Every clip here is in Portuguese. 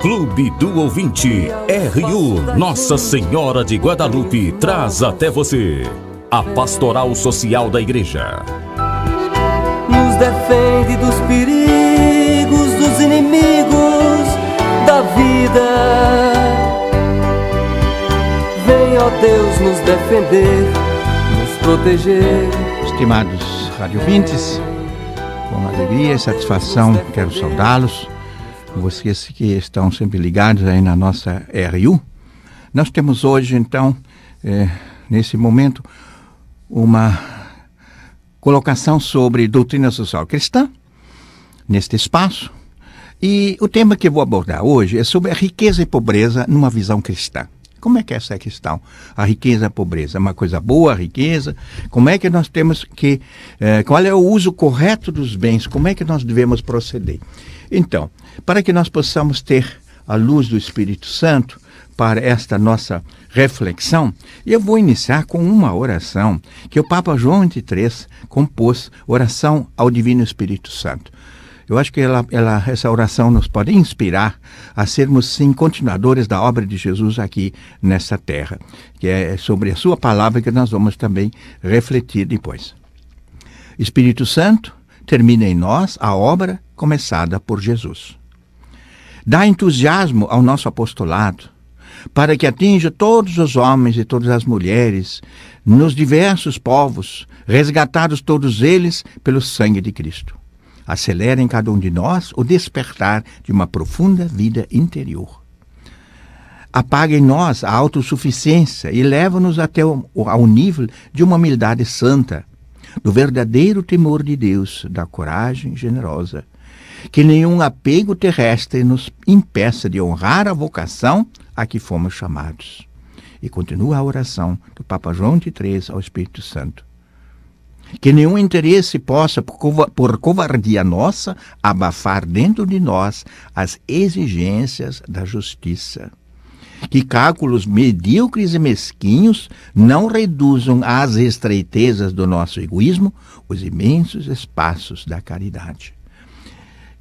Clube do Ouvinte, RU Nossa Senhora de Guadalupe traz até você a pastoral social da igreja. Nos defende dos perigos, dos inimigos da vida. Vem, ó Deus, nos defender, nos proteger. Estimados radiovintes, com alegria e satisfação quero saudá-los vocês que estão sempre ligados aí na nossa RU. Nós temos hoje, então, é, nesse momento, uma colocação sobre doutrina social cristã, neste espaço. E o tema que vou abordar hoje é sobre a riqueza e pobreza numa visão cristã. Como é que é essa questão? A riqueza, a pobreza, é uma coisa boa, a riqueza? Como é que nós temos que, eh, qual é o uso correto dos bens? Como é que nós devemos proceder? Então, para que nós possamos ter a luz do Espírito Santo, para esta nossa reflexão, eu vou iniciar com uma oração que o Papa João XXIII compôs, oração ao Divino Espírito Santo. Eu acho que ela, ela, essa oração nos pode inspirar a sermos, sim, continuadores da obra de Jesus aqui nessa terra, que é sobre a sua palavra que nós vamos também refletir depois. Espírito Santo, termina em nós a obra começada por Jesus. Dá entusiasmo ao nosso apostolado, para que atinja todos os homens e todas as mulheres, nos diversos povos, resgatados todos eles pelo sangue de Cristo acelera em cada um de nós o despertar de uma profunda vida interior. Apaga em nós a autossuficiência e leva-nos até o, ao nível de uma humildade santa, do verdadeiro temor de Deus, da coragem generosa. Que nenhum apego terrestre nos impeça de honrar a vocação a que fomos chamados. E continua a oração do Papa João de III ao Espírito Santo que nenhum interesse possa, por covardia nossa, abafar dentro de nós as exigências da justiça. Que cálculos medíocres e mesquinhos não reduzam às estreitezas do nosso egoísmo os imensos espaços da caridade.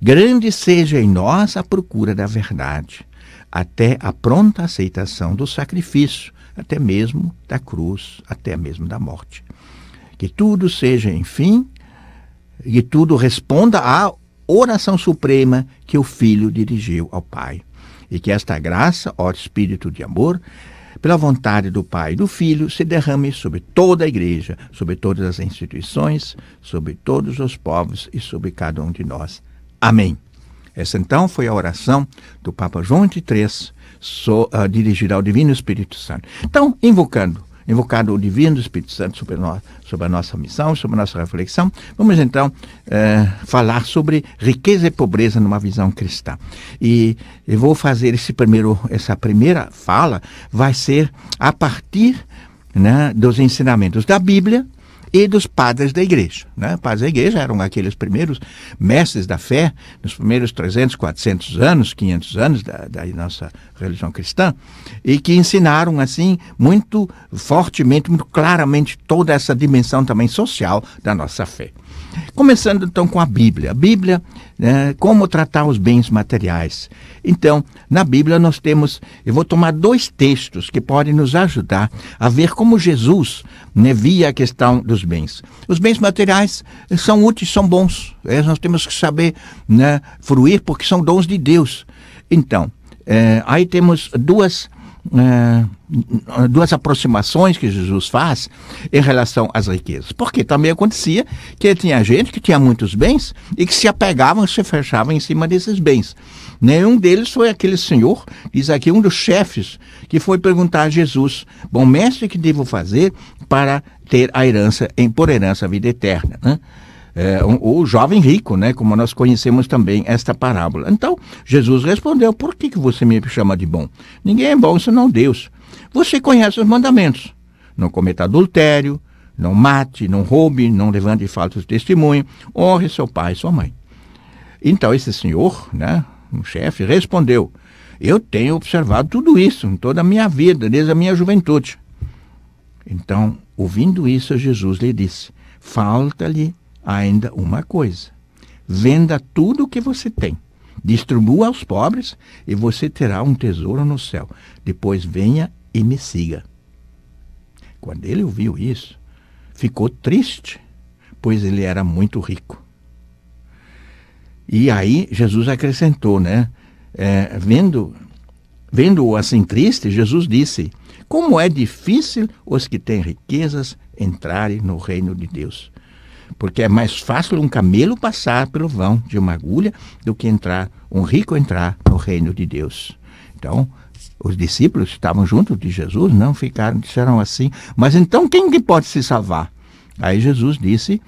Grande seja em nós a procura da verdade, até a pronta aceitação do sacrifício, até mesmo da cruz, até mesmo da morte que tudo seja, enfim, que tudo responda à oração suprema que o Filho dirigiu ao Pai. E que esta graça, ó Espírito de amor, pela vontade do Pai e do Filho, se derrame sobre toda a igreja, sobre todas as instituições, sobre todos os povos e sobre cada um de nós. Amém. Essa então foi a oração do Papa João XXIII, so, uh, dirigida ao Divino Espírito Santo. Então, invocando invocado o divino Espírito Santo sobre, nós, sobre a nossa missão, sobre a nossa reflexão, vamos então é, falar sobre riqueza e pobreza numa visão cristã. E eu vou fazer esse primeiro, essa primeira fala, vai ser a partir né, dos ensinamentos da Bíblia, e dos padres da igreja. Né? Padres da igreja eram aqueles primeiros mestres da fé, nos primeiros 300, 400 anos, 500 anos da, da nossa religião cristã, e que ensinaram, assim, muito fortemente, muito claramente toda essa dimensão também social da nossa fé. Começando então com a Bíblia. A Bíblia, né, como tratar os bens materiais. Então, na Bíblia nós temos, eu vou tomar dois textos que podem nos ajudar a ver como Jesus né, via a questão dos bens. Os bens materiais são úteis, são bons. É, nós temos que saber né, fruir porque são dons de Deus. Então, é, aí temos duas é, duas aproximações que Jesus faz em relação às riquezas. Porque também acontecia que tinha gente que tinha muitos bens e que se apegavam, se fechavam em cima desses bens. Nenhum deles foi aquele senhor, diz aqui um dos chefes, que foi perguntar a Jesus: Bom mestre, o que devo fazer para ter a herança, em, por herança, a vida eterna? Né? é, o, o jovem rico, né? Como nós conhecemos também esta parábola. Então, Jesus respondeu: Por que, que você me chama de bom? Ninguém é bom senão Deus. Você conhece os mandamentos: não cometa adultério, não mate, não roube, não levante falsos testemunho, honre seu pai e sua mãe. Então, esse senhor, né? O chefe respondeu: Eu tenho observado tudo isso em toda a minha vida, desde a minha juventude. Então, ouvindo isso, Jesus lhe disse: Falta-lhe ainda uma coisa: venda tudo o que você tem, distribua aos pobres e você terá um tesouro no céu. Depois venha e me siga. Quando ele ouviu isso, ficou triste, pois ele era muito rico. E aí Jesus acrescentou, né? É, vendo vendo-o assim triste, Jesus disse: Como é difícil os que têm riquezas entrarem no reino de Deus porque é mais fácil um camelo passar pelo vão de uma agulha do que entrar um rico entrar no reino de Deus. Então, os discípulos estavam junto de Jesus, não ficaram, disseram assim, mas então quem que pode se salvar? Aí Jesus disse: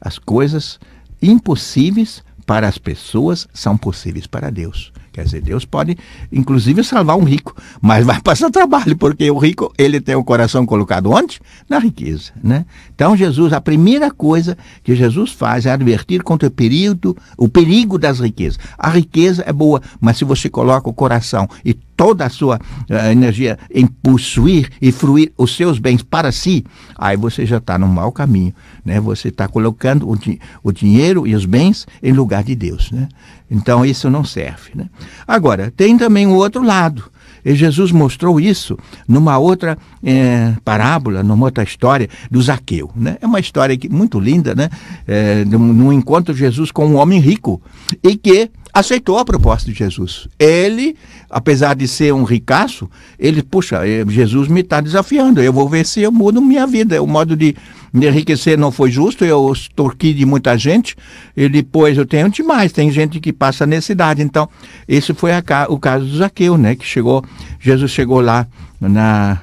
as coisas impossíveis para as pessoas são possíveis para Deus. Quer dizer, Deus pode, inclusive, salvar um rico, mas vai passar trabalho, porque o rico, ele tem o coração colocado onde? Na riqueza, né? Então, Jesus, a primeira coisa que Jesus faz é advertir contra o perigo o perigo das riquezas. A riqueza é boa, mas se você coloca o coração e toda a sua uh, energia em possuir e fruir os seus bens para si, aí você já está no mau caminho, né? Você está colocando o, di o dinheiro e os bens em lugar de Deus, né? Então isso não serve, né? Agora, tem também o outro lado. E Jesus mostrou isso numa outra é, parábola, numa outra história do Zaqueu. Né? É uma história que, muito linda, né? É, num, encontro de Jesus com um homem rico e que aceitou a proposta de Jesus. Ele apesar de ser um ricaço, ele, puxa, eh, Jesus me está desafiando, eu vou ver se eu mudo minha vida. O modo de me enriquecer não foi justo, eu torqui de muita gente, e depois eu tenho demais, tem gente que passa necessidade. Então, esse foi a, o caso do Zaqueu, né? Que chegou, Jesus chegou lá na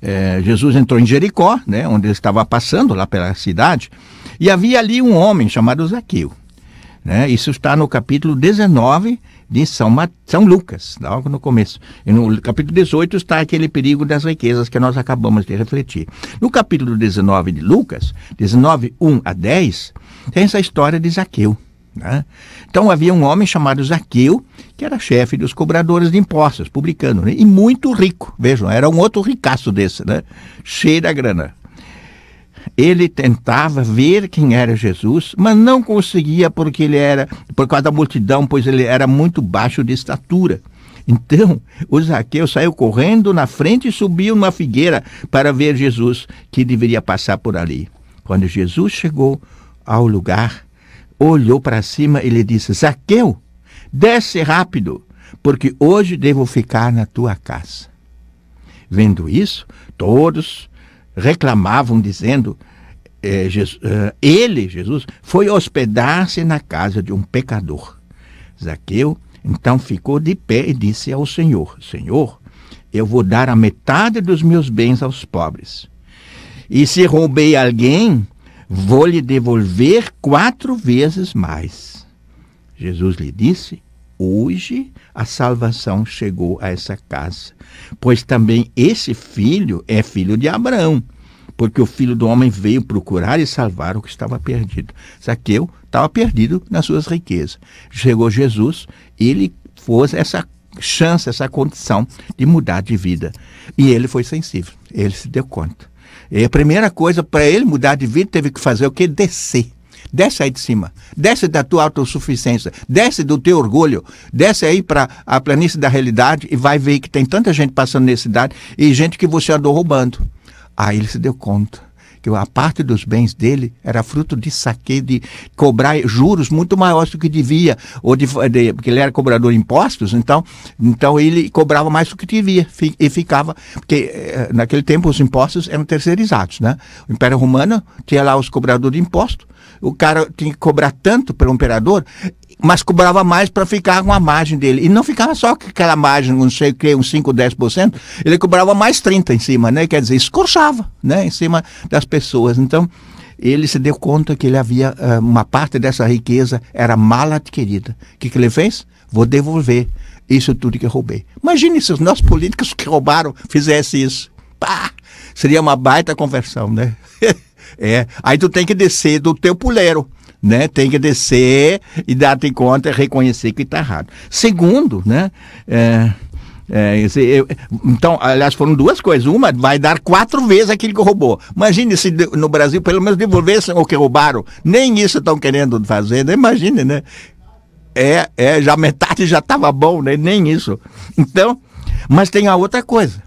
é, Jesus entrou em Jericó, né, onde ele estava passando lá pela cidade, e havia ali um homem chamado Zaqueu. Né? Isso está no capítulo 19 de São, Mat... São Lucas, logo no começo. E no capítulo 18 está aquele perigo das riquezas que nós acabamos de refletir. No capítulo 19 de Lucas, 19, 1 a 10, tem essa história de Zaqueu. Né? Então havia um homem chamado Zaqueu, que era chefe dos cobradores de impostos, publicano, né? e muito rico. Vejam, era um outro ricaço desse, né? cheio da grana ele tentava ver quem era Jesus, mas não conseguia porque ele era, por causa da multidão, pois ele era muito baixo de estatura. Então, o Zaqueu saiu correndo na frente e subiu numa figueira para ver Jesus, que deveria passar por ali. Quando Jesus chegou ao lugar, olhou para cima e lhe disse: Zaqueu, desce rápido, porque hoje devo ficar na tua casa. Vendo isso, todos reclamavam dizendo é, Jesus, eh, ele, Jesus, foi hospedar-se na casa de um pecador. Zaqueu então ficou de pé e disse ao Senhor: Senhor, eu vou dar a metade dos meus bens aos pobres. E se roubei alguém, vou lhe devolver quatro vezes mais. Jesus lhe disse: hoje a salvação chegou a essa casa. Pois também esse filho é filho de Abraão, porque o filho do homem veio procurar e salvar o que estava perdido. Zaqueu estava perdido nas suas riquezas. Chegou Jesus, ele pôs essa chance, essa condição de mudar de vida. E ele foi sensível, ele se deu conta. E a primeira coisa para ele mudar de vida teve que fazer o que? Descer Desce aí de cima. Desce da tua autossuficiência. Desce do teu orgulho. Desce aí para a planície da realidade e vai ver que tem tanta gente passando necessidade e gente que você andou roubando. Aí ele se deu conta que a parte dos bens dele era fruto de saque, de cobrar juros muito maiores do que devia, ou de, de, porque ele era cobrador de impostos, então, então ele cobrava mais do que devia e ficava, porque eh, naquele tempo os impostos eram terceirizados, né? O Império Romano tinha lá os cobradores de impostos, o cara tinha que cobrar tanto pelo imperador, mas cobrava mais para ficar com a margem dele. E não ficava só com aquela margem, não sei o que, uns 5, 10%, ele cobrava mais 30% em cima, né? Quer dizer, escorchava, né? Em cima das pessoas. Então, ele se deu conta que ele havia, ah, uma parte dessa riqueza era mal adquirida. O que, que ele fez? Vou devolver isso tudo que eu roubei. Imagine se os nossos políticos que roubaram fizessem isso. Pá! Seria uma baita conversão, né? É. Aí tu tem que descer do teu puleiro. Né? Tem que descer e dar-te conta, reconhecer que está errado. Segundo, né? É, é, esse, eu, então, aliás, foram duas coisas. Uma, vai dar quatro vezes aquilo que roubou. Imagine se no Brasil, pelo menos, devolvessem o que roubaram. Nem isso estão querendo fazer, né? Imagine, né? É, é, já metade já estava bom, né? Nem isso. Então, mas tem a outra coisa.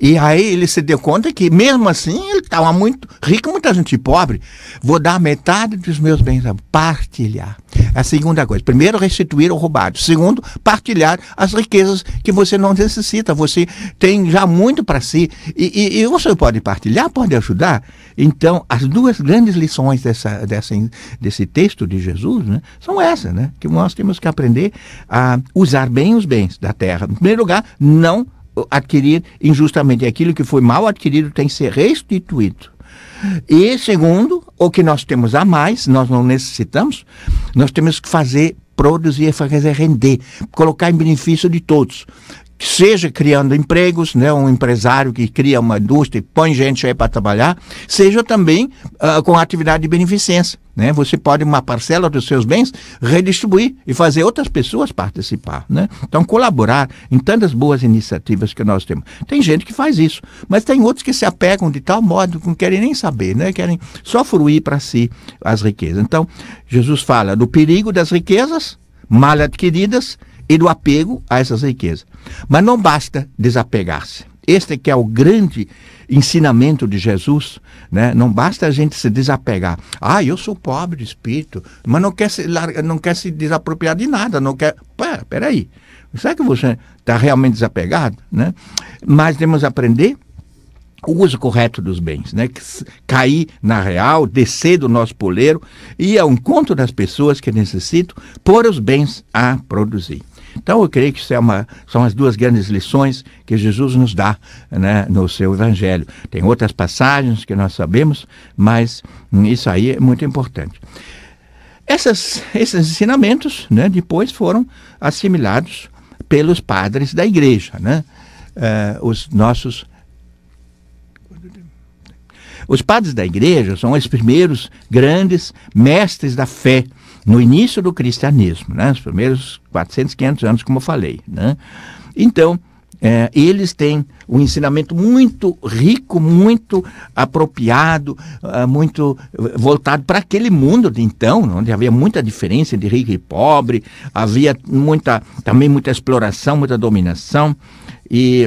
E aí ele se deu conta que, mesmo assim, ele estava muito rico, muita gente pobre. Vou dar metade dos meus bens a partilhar. A segunda coisa. Primeiro, restituir o roubado. Segundo, partilhar as riquezas que você não necessita. Você tem já muito para si. E, e, e, você pode partilhar, pode ajudar. Então, as duas grandes lições dessa, dessa, desse texto de Jesus né, são essas, né? Que nós temos que aprender a usar bem os bens da terra. Em primeiro lugar, não adquirir injustamente. Aquilo que foi mal adquirido tem que ser restituído. E segundo, o que nós temos a mais, nós não necessitamos, nós temos que fazer produzir, fazer render, colocar em benefício de todos seja criando empregos, né, um empresário que cria uma indústria e põe gente aí para trabalhar, seja também uh, com atividade de beneficência. Né? Você pode uma parcela dos seus bens redistribuir e fazer outras pessoas participar, né? Então colaborar em tantas boas iniciativas que nós temos. Tem gente que faz isso, mas tem outros que se apegam de tal modo que não querem nem saber, né? Querem só fruir para si as riquezas. Então Jesus fala do perigo das riquezas mal adquiridas e do apego a essas riquezas. Mas não basta desapegar-se. Este que é o grande ensinamento de Jesus, né? Não basta a gente se desapegar. Ah, eu sou pobre de espírito, mas não quer se, não quer se desapropriar de nada, não quer... peraí, será que você está realmente desapegado, né? Mas temos aprender o uso correto dos bens, né? Cair na real, descer do nosso poleiro e ir é ao encontro das pessoas que necessitam, pôr os bens a produzir. Então, eu creio que isso é uma, são as duas grandes lições que Jesus nos dá né, no seu Evangelho. Tem outras passagens que nós sabemos, mas isso aí é muito importante. Essas, esses ensinamentos né, depois foram assimilados pelos padres da igreja, né? Uh, os nossos os padres da igreja são os primeiros grandes mestres da fé no início do cristianismo, né? Os primeiros 400, 500 anos, como eu falei, né? Então, é, eles têm um ensinamento muito rico, muito apropriado, ah, muito voltado para aquele mundo de então, onde havia muita diferença de rico e pobre, havia muita, também muita exploração, muita dominação e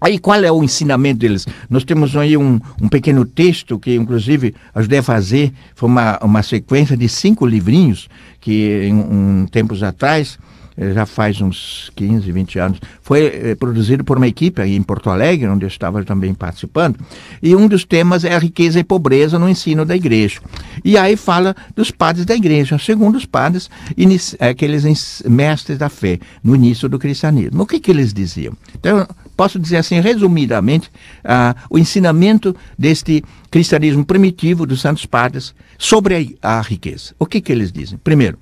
Aí qual é o ensinamento deles? Nós temos aí um, um pequeno texto que, inclusive, ajudei a fazer, foi uma, uma sequência de cinco livrinhos que, em um, tempos atrás, eh, já faz uns 15, 20 anos, foi é, produzido por uma equipe aí em Porto Alegre, onde eu estava também participando, e um dos temas é a riqueza e pobreza no ensino da igreja. E aí fala dos padres da igreja, segundo os padres, é aqueles mestres da fé, no início do cristianismo. O que, que eles diziam? Então, posso dizer assim, resumidamente, ah, o ensinamento deste cristianismo primitivo dos santos padres sobre a, a riqueza. O que, que eles dizem? Primeiro,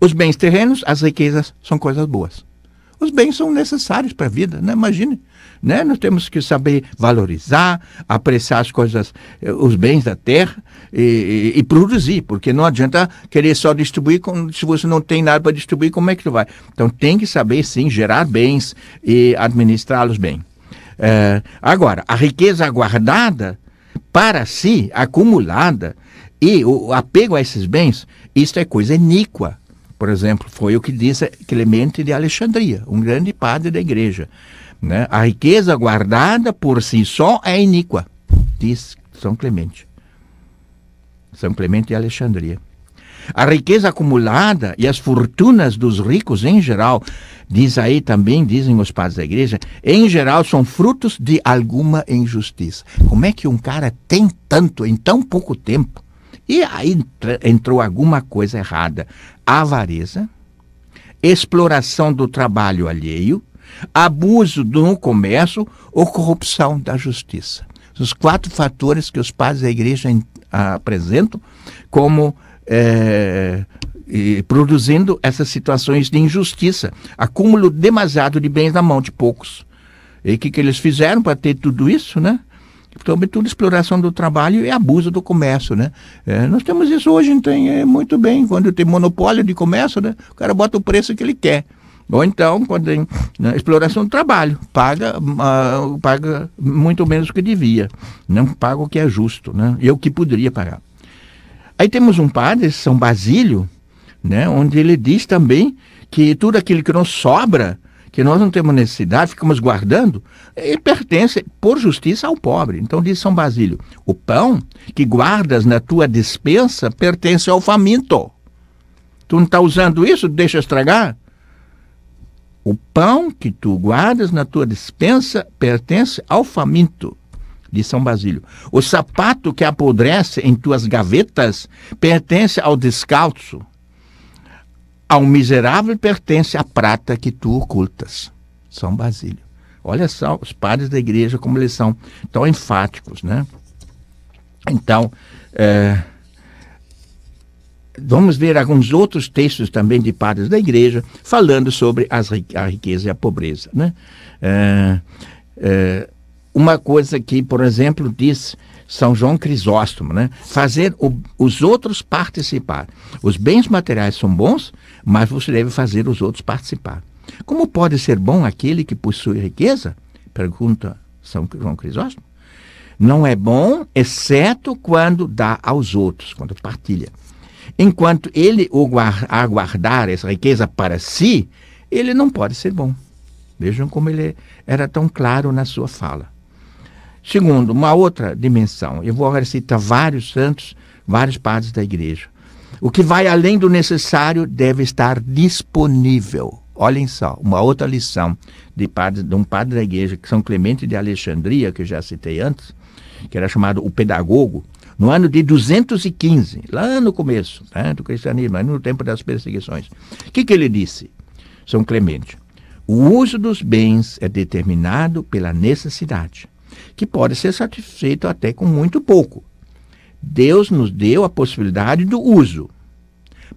os bens terrenos, as riquezas, são coisas boas. Os bens são necessários para a vida, né? Imagine. Né? Nós temos que saber valorizar, apreciar as coisas, eh, os bens da terra e, e, e produzir, porque não adianta querer só distribuir se você não tem nada para distribuir, como é que tu vai? Então tem que saber sim gerar bens e administrá-los bem. É, agora, a riqueza guardada para si, acumulada, e o apego a esses bens, isso é coisa iníqua por exemplo, foi o que disse Clemente de Alexandria, um grande padre da igreja. Né? A riqueza guardada por si só é iníqua, diz São Clemente. São Clemente de Alexandria. A riqueza acumulada e as fortunas dos ricos em geral, diz aí também, dizem os padres da igreja, em geral são frutos de alguma injustiça. Como é que um cara tem tanto em tão pouco tempo? E aí entrou alguma coisa errada. Avareza, exploração do trabalho alheio, abuso do comércio ou corrupção da justiça. Os quatro fatores que os pais da igreja ah, apresentam como é, produzindo essas situações de injustiça, acúmulo demasiado de bens na mão de poucos. E o que, que eles fizeram para ter tudo isso, né? sobretudo exploração do trabalho e abuso do comércio, né? É, nós temos isso hoje, então, é muito bem, quando tem monopólio de comércio, né? O cara bota o preço que ele quer. Ou então, quando tem né, exploração do trabalho, paga, uh, paga muito menos do que devia, não paga o que é justo, né? E é o que poderia pagar. Aí temos um padre, São Basílio, né, onde ele diz também que tudo aquilo que não sobra que nós não temos necessidade, ficamos guardando, e pertence, por justiça, ao pobre. Então diz São Basílio: o pão que guardas na tua despensa pertence ao faminto. Tu não está usando isso, deixa estragar. O pão que tu guardas na tua despensa pertence ao faminto de São Basílio. O sapato que apodrece em tuas gavetas pertence ao descalço. Ao miserável pertence a prata que tu ocultas. São Basílio. Olha só os padres da igreja como eles são tão enfáticos, né? Então, é, vamos ver alguns outros textos também de padres da igreja falando sobre as, a riqueza e a pobreza, né? É, é, uma coisa que, por exemplo, diz São João Crisóstomo, né? Fazer o, os outros participar. Os bens materiais são bons, mas você deve fazer os outros participar. Como pode ser bom aquele que possui riqueza? Pergunta São João Crisóstomo. Não é bom, exceto quando dá aos outros, quando partilha. Enquanto ele o aguardar essa riqueza para si, ele não pode ser bom. Vejam como ele era tão claro na sua fala. Segundo, uma outra dimensão. Eu vou agora citar vários santos, vários padres da igreja. O que vai além do necessário deve estar disponível. Olhem só, uma outra lição de, padre, de um padre da igreja, que São Clemente de Alexandria, que eu já citei antes, que era chamado o pedagogo, no ano de 215, lá no começo né, do cristianismo, no tempo das perseguições. O que, que ele disse, São Clemente? O uso dos bens é determinado pela necessidade que pode ser satisfeito até com muito pouco. Deus nos deu a possibilidade do uso,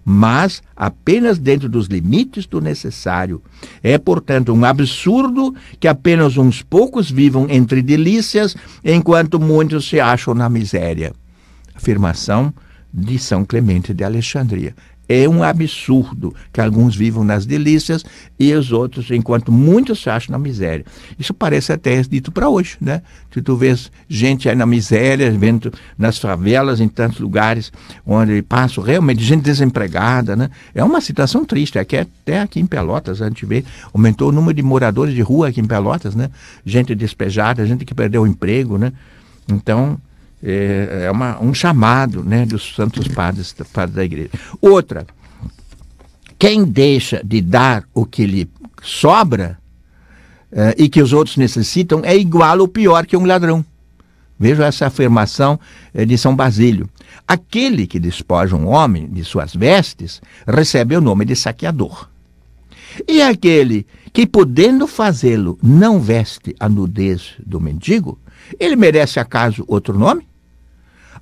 mas apenas dentro dos limites do necessário. É, portanto, um absurdo que apenas uns poucos vivam entre delícias, enquanto muitos se acham na miséria. Afirmação de São Clemente de Alexandria. É um absurdo que alguns vivam nas delícias e os outros, enquanto muitos se acham na miséria. Isso parece até dito para hoje, né? Se tu vês gente aí na miséria, vendo nas favelas, em tantos lugares onde passa realmente gente desempregada, né? É uma situação triste. Aqui, até aqui em Pelotas, a gente vê, aumentou o número de moradores de rua aqui em Pelotas, né? Gente despejada, gente que perdeu o emprego, né? Então, é, é, uma, um chamado né, dos santos padres, padres da igreja. Outra, quem deixa de dar o que lhe sobra é, e que os outros necessitam é igual ou pior que um ladrão. Veja essa afirmação é, de São Basílio. Aquele que despoja um homem de suas vestes recebe o nome de saqueador. E aquele que, podendo fazê-lo, não veste a nudez do mendigo, ele merece acaso outro nome?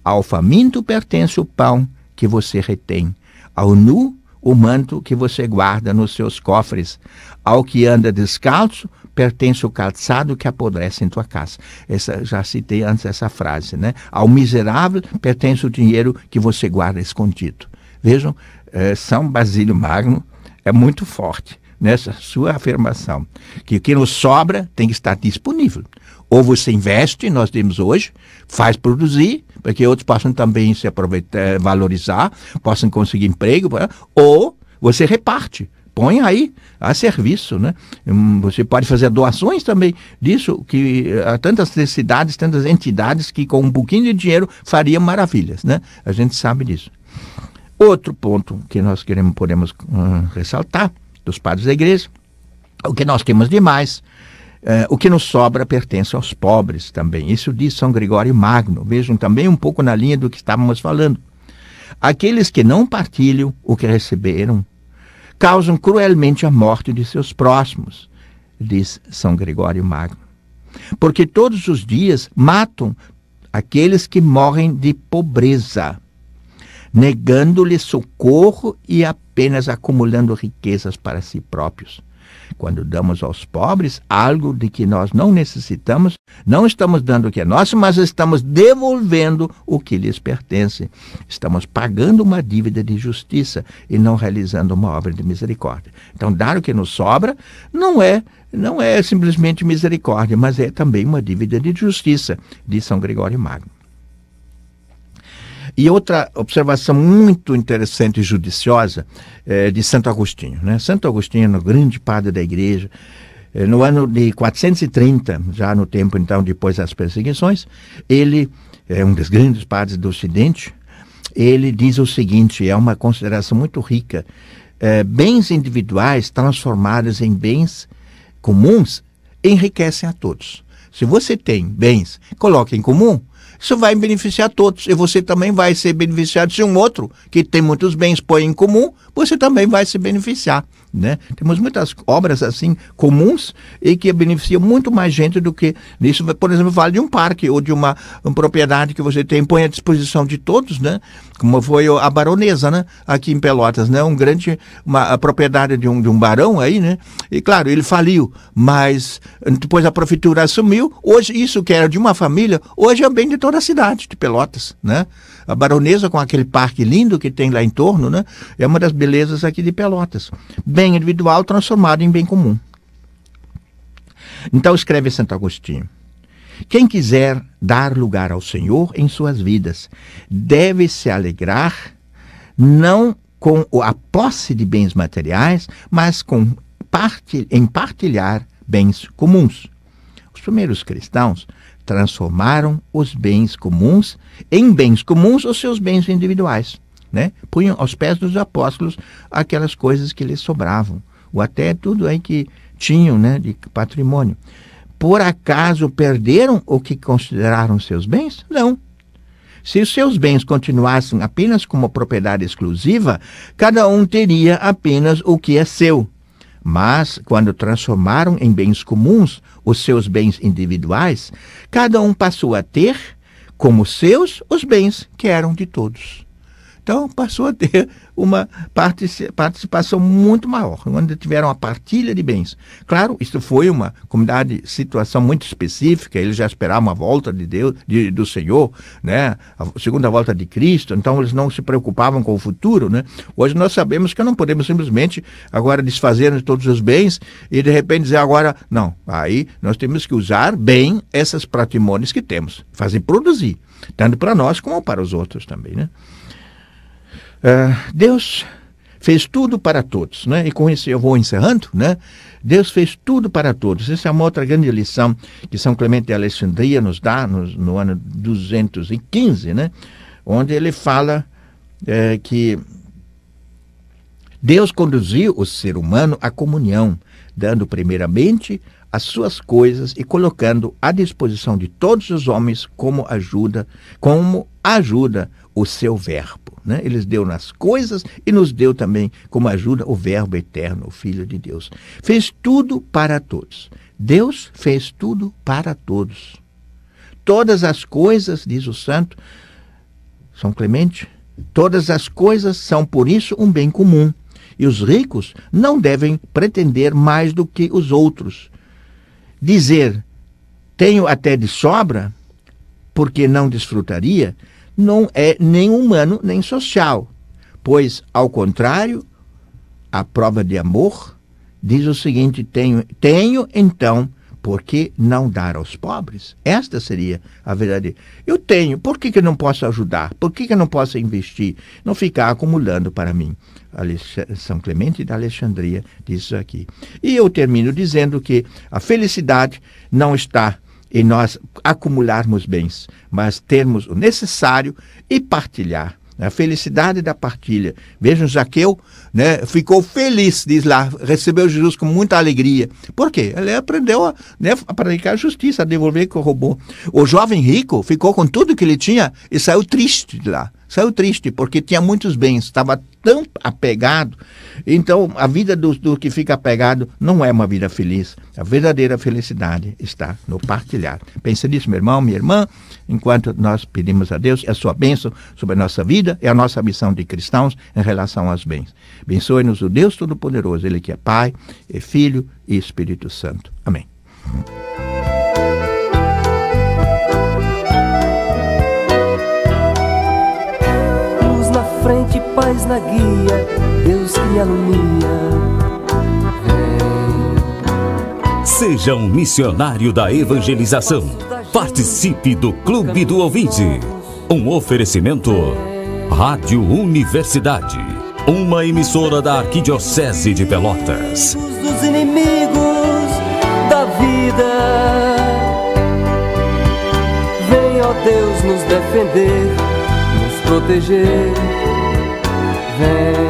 Ao faminto pertence o pão que você retém, ao nu o manto que você guarda nos seus cofres, ao que anda descalço pertence o calçado que apodrece em tua casa. Essa, já citei antes essa frase, né? Ao miserável pertence o dinheiro que você guarda escondido. Vejam, eh, São Basílio Magno é muito forte nessa sua afirmação, que o que nos sobra tem que estar disponível. Ou você investe, nós temos hoje, faz produzir, é que outros possam também se aproveitar, eh, valorizar, possam conseguir emprego, eh, ou você reparte põe aí a serviço, né? Hum, você pode fazer doações também disso, que eh, há tantas necessidades, tantas entidades que com um pouquinho de dinheiro fariam maravilhas, né? A gente sabe disso. Outro ponto que nós queremos, podemos uh, ressaltar dos padres da igreja, o que nós temos demais, Uh, o que nos sobra pertence aos pobres também. Isso diz São Gregório Magno. Vejam também um pouco na linha do que estávamos falando. Aqueles que não partilham o que receberam causam cruelmente a morte de seus próximos, diz São Gregório Magno. Porque todos os dias matam aqueles que morrem de pobreza, negando lhes socorro e apenas acumulando riquezas para si próprios. Quando damos aos pobres algo de que nós não necessitamos, não estamos dando o que é nosso, mas estamos devolvendo o que lhes pertence. Estamos pagando uma dívida de justiça e não realizando uma obra de misericórdia. Então, dar o que nos sobra não é não é simplesmente misericórdia, mas é também uma dívida de justiça, de São Gregório Magno. E outra observação muito interessante e judiciosa é, de Santo Agostinho. Né? Santo Agostinho, grande padre da igreja, eh, no ano de 430, já no tempo então depois das perseguições, ele é um dos grandes padres do Ocidente. Ele diz o seguinte: é uma consideração muito rica. É, bens individuais transformados em bens comuns enriquecem a todos. Se você tem bens, coloque em comum, isso vai beneficiar todos. E você também vai ser beneficiado se um outro que tem muitos bens põe em comum, você também vai se beneficiar. Né? Temos muitas obras assim comuns e que beneficiam muito mais gente do que isso, por exemplo, vale de um parque ou de uma, uma, propriedade que você tem, põe à disposição de todos, né? Como foi a baronesa, né? Aqui em Pelotas, né? Um grande, uma propriedade de um, de um barão aí, né? E claro, ele faliu, mas depois a prefeitura assumiu. Hoje isso que era de uma família, hoje é bem de todos toda a cidade de Pelotas, né? A Baronesa com aquele parque lindo que tem lá em torno, né? É uma das belezas aqui de Pelotas. Bem individual transformado em bem comum. Então escreve Santo Agostinho. Quem quiser dar lugar ao Senhor em suas vidas deve se alegrar não com a posse de bens materiais, mas com parte, em partilhar bens comuns. Os primeiros cristãos transformaram os bens comuns em bens comuns os seus bens individuais. Né? Punham aos pés dos apóstolos aquelas coisas que lhes sobravam, ou até tudo aí que tinham né, de patrimônio. Por acaso perderam o que consideraram seus bens? Não. Se os seus bens continuassem apenas como propriedade exclusiva, cada um teria apenas o que é seu, mas, quando transformaram em bens comuns os seus bens individuais, cada um passou a ter como seus os bens que eram de todos. Então, passou a ter uma participação muito maior, onde tiveram a partilha de bens. Claro, isso foi uma comunidade, situação muito específica, eles já esperavam a volta de Deus, de, do Senhor, né? a segunda volta de Cristo, então eles não se preocupavam com o futuro. Né? Hoje nós sabemos que não podemos simplesmente agora desfazer de todos os bens e de repente dizer agora, não, aí nós temos que usar bem essas patrimônios que temos, fazer produzir, tanto para nós como para os outros também. Né? Uh, Deus fez tudo para todos, né? E com isso eu vou encerrando, né? Deus fez tudo para todos. Essa é uma outra grande lição que São Clemente de Alexandria nos dá no, no ano 215, né? Onde ele fala é, que Deus conduziu o ser humano à comunhão, dando primeiramente as suas coisas e colocando à disposição de todos os homens como ajuda, como ajuda o seu verbo. Né? Ele deu nas coisas e nos deu também como ajuda o verbo eterno, o Filho de Deus. Fez tudo para todos. Deus fez tudo para todos. Todas as coisas, diz o santo São Clemente, todas as coisas são por isso um bem comum. E os ricos não devem pretender mais do que os outros, dizer tenho até de sobra, porque não desfrutaria, não é nem humano nem social, pois, ao contrário, a prova de amor diz o seguinte: tenho, tenho então por que não dar aos pobres? Esta seria a verdade. Eu tenho, por que, que eu não posso ajudar? Por que, que eu não posso investir? Não ficar acumulando para mim. São Clemente da Alexandria diz isso aqui. E eu termino dizendo que a felicidade não está em nós acumularmos bens, mas termos o necessário e partilhar a felicidade da partilha. Vejam, Zaqueu né, ficou feliz, diz lá, recebeu Jesus com muita alegria. Por quê? Ele aprendeu a, né, a praticar a justiça, a devolver o que roubou. O jovem rico ficou com tudo que ele tinha e saiu triste de lá. Saiu triste porque tinha muitos bens, estava tão apegado. Então, a vida do, do que fica apegado não é uma vida feliz. A verdadeira felicidade está no partilhar. Pense nisso, meu irmão, minha irmã, enquanto nós pedimos a Deus é a sua bênção sobre a nossa vida e é a nossa missão de cristãos em relação aos bens. Abençoe-nos o Deus Todo-Poderoso, Ele que é Pai, é Filho e Espírito Santo. Amém. traz na guia, Deus que alumia. Seja um missionário da evangelização. Participe do Clube do Ouvinte. Um oferecimento Rádio Universidade, uma emissora da Arquidiocese de Pelotas. Dos inimigos da vida. Vem, ó Deus, nos defender, nos proteger. there.